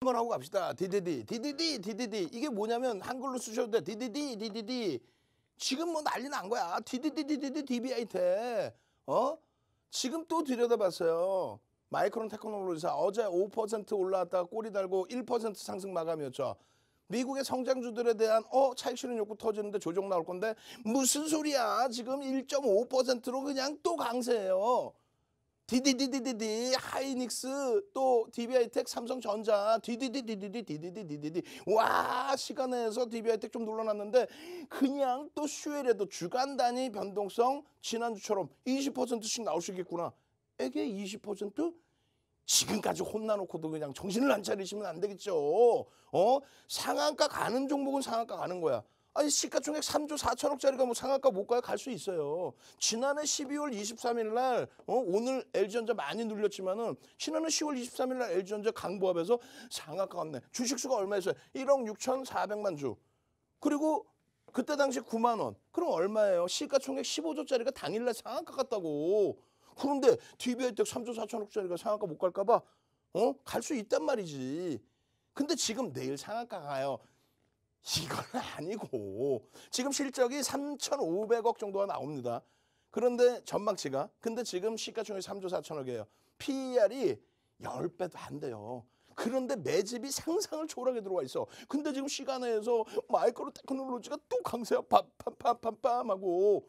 한 번 하고 갑시다. 디디디, 디디디, 디디디. 이게 뭐냐면 한글로 쓰셔도 돼. 디디디, 디디디. 지금 뭐 난리 난 거야. 디디디, 디디디, 디비아이테. 어? 지금 또 들여다봤어요. 마이크론 테크놀로지사 어제 5% 올라왔다가 꼬리 달고 1% 상승 마감이었죠. 미국의 성장주들에 대한 어 차익 실은 욕구 터지는데 조정 나올 건데 무슨 소리야 지금 1.5%로 그냥 또 강세예요. 디디디디디디 하이닉스 또 DBI텍 삼성전자 디디디디디디 디디디디디와 시간 에서 DBI텍 좀 눌러놨는데 그냥 또 수요일에도 주간 단위 변동성 지난주처럼 20%씩 나올 수 있겠구나 이게20% 지금까지 혼나놓고도 그냥 정신을 안 차리시면 안 되겠죠. 어? 상한가 가는 종목은 상한가 가는 거야. 아니 시가총액 3조 4천억짜리가 뭐 상한가 못 가요? 갈 수 있어요. 지난해 12월 23일 날 어, 오늘 LG전자 많이 눌렸지만은 지난해 10월 23일 날 LG전자 강보합에서 상한가 갔네. 주식수가 얼마였어요? 1억 6,400만 주. 그리고 그때 당시 9만 원. 그럼 얼마예요? 시가총액 15조짜리가 당일날 상한가 갔다고. 그런데 DB혜택 3조 4천억짜리가 상한가 못 갈까 봐 어? 갈 수 있단 말이지. 근데 지금 내일 상한가 가요. 이건 아니고 지금 실적이 3,500억 정도가 나옵니다. 그런데 전망치가 근데 지금 시가총액 3조 4천억이에요. PER이 10배도 안 돼요. 그런데 매집이 상상을 초월하게 들어와 있어. 근데 지금 시간에서 마이크로 테크놀로지가 또 강세야. 빰빰빰빰빰 하고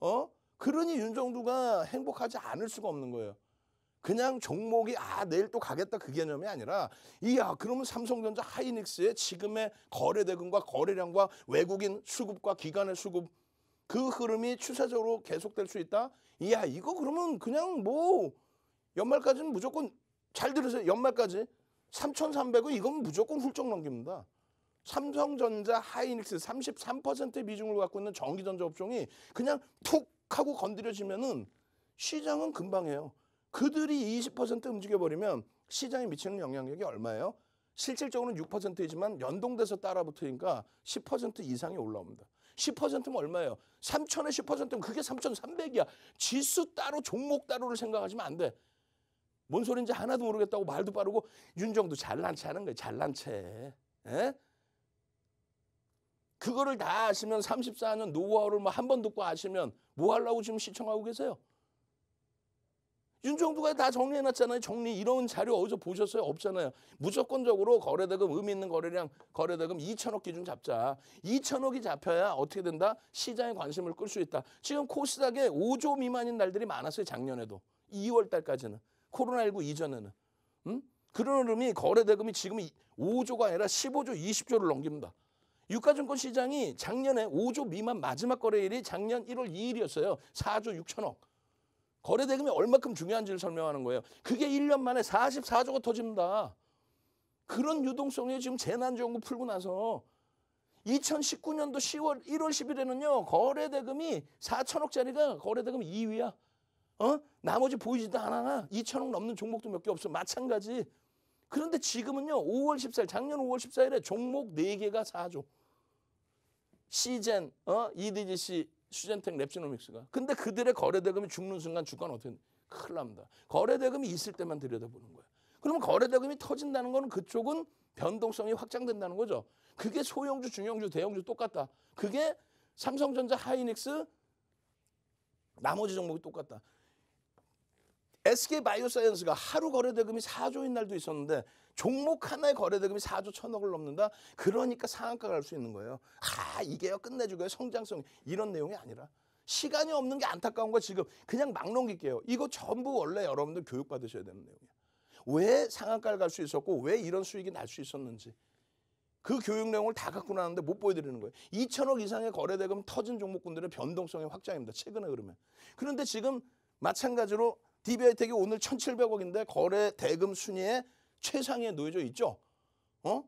어? 그러니 윤정두가 행복하지 않을 수가 없는 거예요. 그냥 종목이 아 내일 또 가겠다 그 개념이 아니라 이야 아, 그러면 삼성전자 하이닉스의 지금의 거래 대금과 거래량과 외국인 수급과 기관의 수급 그 흐름이 추세적으로 계속될 수 있다. 이야 이거 그러면 그냥 뭐 연말까지는 무조건 잘 들으세요. 연말까지 3,300원 이건 무조건 훌쩍 넘깁니다. 삼성전자 하이닉스 33%의 비중을 갖고 있는 전기전자 업종이 그냥 툭 하고 건드려지면은 시장은 금방 해요. 그들이 20% 움직여버리면 시장에 미치는 영향력이 얼마예요? 실질적으로는 6%이지만 연동돼서 따라붙으니까 10% 이상이 올라옵니다. 10%면 얼마예요? 3천에 10%면 그게 3,300이야. 지수 따로 종목 따로를 생각하시면 안 돼. 뭔 소린지 하나도 모르겠다고 말도 빠르고 윤정도 잘난 체 하는 거예요. 잘난 체. 에? 예? 그거를 다 아시면 34년 노하우를 뭐한 번 듣고 아시면 뭐 하려고 지금 시청하고 계세요? 윤정두가다 정리해놨잖아요. 정리 이런 자료 어디서 보셨어요? 없잖아요. 무조건적으로 거래대금 의미 있는 거래량 거래대금 2천억 기준 잡자. 2천억이 잡혀야 어떻게 된다? 시장에 관심을 끌 수 있다. 지금 코스닥에 5조 미만인 날들이 많았어요. 작년에도 2월 달까지는 코로나19 이전에는 음? 그런 흐름이 거래대금이 지금 5조가 아니라 15조, 20조를 넘깁니다. 유가증권 시장이 작년에 5조 미만 마지막 거래일이 작년 1월 2일이었어요. 4조 6천억. 거래 대금이 얼마큼 중요한지를 설명하는 거예요. 그게 1년 만에 44조가 터집니다. 그런 유동성이 지금 재난지원금 풀고 나서 2019년도 10월 1월 10일에는요. 거래 대금이 4천억짜리가 거래 대금 2위야. 어? 나머지 보이지도 않아. 2천억 넘는 종목도 몇 개 없어. 마찬가지. 그런데 지금은요. 5월 14일 작년 5월 14일에 종목 4개가 4조. 시젠, 어? EDGC, 수젠텍 랩지노믹스가. 근데 그들의 거래대금이 죽는 순간 주가는 어떻게 큰일 납니다. 거래대금이 있을 때만 들여다보는 거예요. 그러면 거래대금이 터진다는 건 그쪽은 변동성이 확장된다는 거죠. 그게 소형주, 중형주, 대형주 똑같다. 그게 삼성전자, 하이닉스, 나머지 종목이 똑같다. SK 바이오사이언스가 하루 거래대금이 4조인 날도 있었는데 종목 하나의 거래대금이 4조 천억을 넘는다. 그러니까 상한가 갈 수 있는 거예요. 아 이게요 끝내주고요 성장성 이런 내용이 아니라 시간이 없는 게 안타까운 거 지금 그냥 막 넘길게요. 이거 전부 원래 여러분들 교육 받으셔야 되는 내용이에요. 왜 상한가를 갈 수 있었고 왜 이런 수익이 날 수 있었는지 그 교육 내용을 다 갖고 나왔는데 못 보여드리는 거예요. 2천억 이상의 거래대금 터진 종목군들의 변동성의 확장입니다. 최근에 그러면 그런데 지금 마찬가지로 d b 혜택이 오늘 1,700억인데 거래 대금 순위에 최상위에 놓여져 있죠. 어?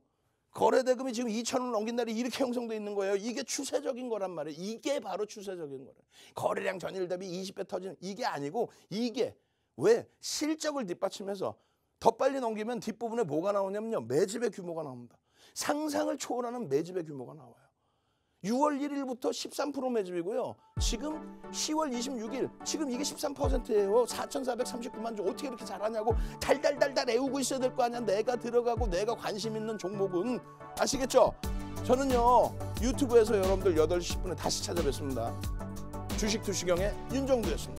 거래 대금이 지금 2천원 넘긴 날이 이렇게 형성돼 있는 거예요. 이게 추세적인 거란 말이에요. 이게 바로 추세적인 거래요. 거래량 전일 대비 20배 터지는 이게 아니고 이게 왜 실적을 뒷받침해서 더 빨리 넘기면 뒷부분에 뭐가 나오냐면요. 매집의 규모가 나옵니다. 상상을 초월하는 매집의 규모가 나와요. 6월 1일부터 13% 매집이고요. 지금 10월 26일 지금 이게 13%예요. 4,439만 주 어떻게 이렇게 잘하냐고 달달달달 애우고 있어야 될 거 아니야. 내가 들어가고 내가 관심 있는 종목은 아시겠죠? 저는요 유튜브에서 여러분들 8시 10분에 다시 찾아뵙습니다. 주식 투시경의 윤정두였습니다.